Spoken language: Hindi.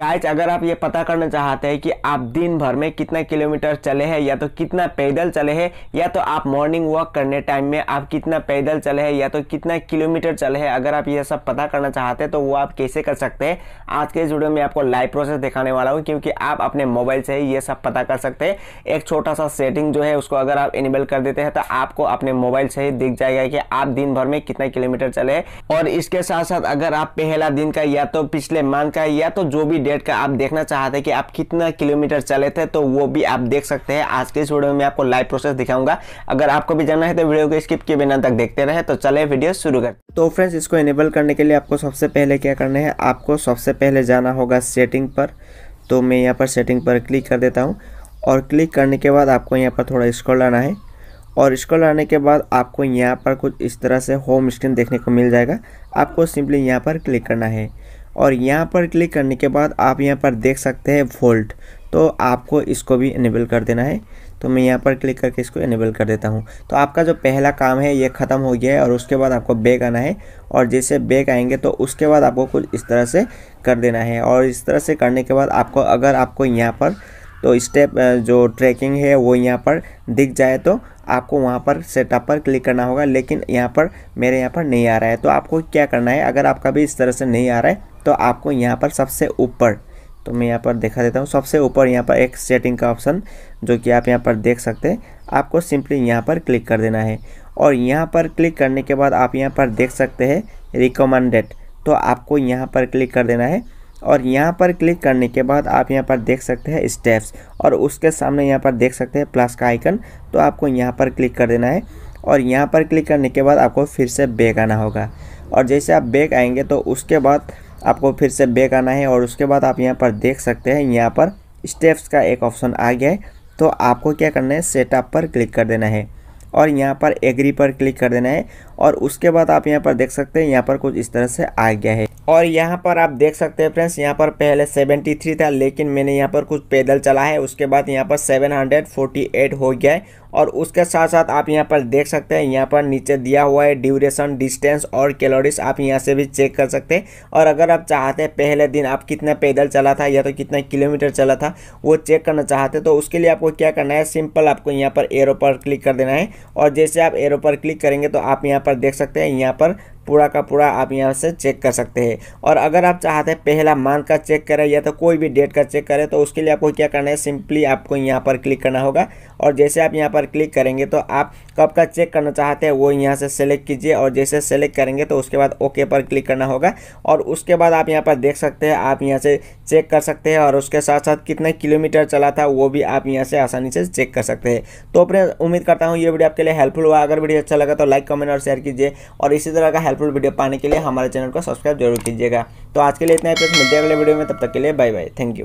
गाइज अगर आप ये पता करना चाहते हैं कि आप दिन भर में कितना किलोमीटर चले हैं या तो कितना पैदल चले हैं या तो आप मॉर्निंग वॉक करने टाइम में आप कितना पैदल चले हैं या तो कितना किलोमीटर चले हैं अगर आप ये सब पता करना चाहते हैं तो वो आप कैसे कर सकते हैं आज के इस वीडियो में आपको लाइव प्रोसेस दिखाने वाला हूँ क्योंकि आप अपने मोबाइल से ही ये सब पता कर सकते हैं एक छोटा सा सेटिंग जो है उसको अगर आप इनेबल कर देते हैं तो आपको अपने मोबाइल से ही दिख जाएगा कि आप दिन भर में कितना किलोमीटर चले और इसके साथ साथ अगर आप पहला दिन का या तो पिछले मंथ का या तो जो भी डेट का आप देखना चाहते हैं कि आप कितना किलोमीटर चले थे तो वो भी आप देख सकते हैं आज के इस वीडियो में आपको लाइव प्रोसेस दिखाऊंगा अगर आपको भी जाना है तो वीडियो को स्किप किए बिना तक देखते रहे तो चले वीडियो शुरू कर तो फ्रेंड्स इसको इनेबल करने के लिए आपको सबसे पहले क्या करना है आपको सबसे पहले जाना होगा सेटिंग पर तो मैं यहाँ पर सेटिंग पर क्लिक कर देता हूँ और क्लिक करने के बाद आपको यहाँ पर थोड़ा स्क्रॉल आना है और स्क्रॉल आने के बाद आपको यहाँ पर कुछ इस तरह से होम स्क्रीन देखने को मिल जाएगा आपको सिंपली यहाँ पर क्लिक करना है और यहाँ पर क्लिक करने के बाद आप यहाँ पर देख सकते हैं वोल्ट तो आपको इसको भी इनेबल कर देना है तो मैं यहाँ पर क्लिक करके इसको इनेबल कर देता हूँ तो आपका जो पहला काम है ये ख़त्म हो गया है और उसके बाद आपको बैग आना है और जैसे बैग आएंगे तो उसके बाद आपको कुछ इस तरह से कर देना है और इस तरह से करने के बाद आपको अगर आपको यहाँ पर तो स्टेप जो ट्रैकिंग है वो यहाँ पर दिख जाए तो आपको वहाँ पर सेटअप पर क्लिक करना होगा लेकिन यहाँ पर मेरे यहाँ पर नहीं आ रहा है तो आपको क्या करना है अगर आपका भी इस तरह से नहीं आ रहा है तो आपको यहाँ पर सबसे ऊपर तो मैं यहाँ पर देखा देता हूँ सबसे ऊपर यहाँ पर एक सेटिंग का ऑप्शन जो कि आप यहाँ पर देख सकते हैं आपको सिंपली यहाँ पर क्लिक कर देना है और यहाँ पर क्लिक करने के बाद आप यहाँ पर देख सकते हैं रिकमेंडेड तो आपको यहाँ पर क्लिक कर देना है और यहाँ पर क्लिक करने के बाद आप यहाँ पर देख सकते हैं स्टेप्स और उसके सामने यहाँ पर देख सकते हैं प्लस का आइकन तो आपको यहाँ पर क्लिक कर देना है और यहाँ पर क्लिक करने के बाद आपको फिर से बैक आना होगा और जैसे आप बैक आएंगे तो उसके बाद आपको फिर से बैक आना है और उसके बाद आप यहाँ पर देख सकते हैं यहाँ पर स्टेप्स का एक ऑप्शन आ गया है तो आपको क्या करना है सेटअप पर क्लिक कर देना है और यहाँ पर एग्री पर क्लिक कर देना है और उसके बाद आप यहाँ पर देख सकते हैं यहाँ पर कुछ इस तरह से आ गया है और यहाँ पर आप देख सकते हैं फ्रेंड्स यहाँ पर पहले 73 था लेकिन मैंने यहाँ पर कुछ पैदल चला है उसके बाद यहाँ पर 748 हो गया है और उसके साथ साथ आप यहाँ पर देख सकते हैं यहाँ पर नीचे दिया हुआ है ड्यूरेशन डिस्टेंस और कैलोरीज आप यहाँ से भी चेक कर सकते हैं और अगर आप चाहते हैं पहले दिन आप कितना पैदल चला था या तो कितना किलोमीटर चला था वो चेक करना चाहते तो उसके लिए आपको क्या करना है सिंपल आपको यहाँ पर एरो पर क्लिक कर देना है और जैसे आप एरो पर क्लिक करेंगे तो आप यहाँ पर देख सकते हैं यहाँ पर पूरा का पूरा आप यहाँ से चेक कर सकते हैं और अगर आप चाहते हैं पहला मंथ का चेक करें या तो कोई भी डेट का चेक करें तो उसके लिए आपको क्या करना है सिंपली आपको यहाँ पर क्लिक करना होगा और जैसे आप यहाँ पर क्लिक करेंगे तो आप कब का चेक करना चाहते हैं वो यहाँ से सेलेक्ट कीजिए और जैसे सेलेक्ट करेंगे तो उसके बाद ओके पर क्लिक करना होगा और उसके बाद आप यहाँ पर देख सकते हैं आप यहाँ से चेक कर सकते हैं और उसके साथ साथ कितने किलोमीटर चला था वो भी आप यहाँ से आसानी से चेक कर सकते हैं तो अपने उम्मीद करता हूँ ये वीडियो आपके लिए हेल्पफुल हुआ अगर वीडियो अच्छा लगा तो लाइक कमेंट और शेयर कीजिए और इसी तरह का हेल्प हेल्पफुल वीडियो पाने के लिए हमारे चैनल को सब्सक्राइब जरूर कीजिएगा तो आज के लिए इतना ही मिलते हैं अगले वीडियो में तब तक के लिए बाय बाय थैंक यू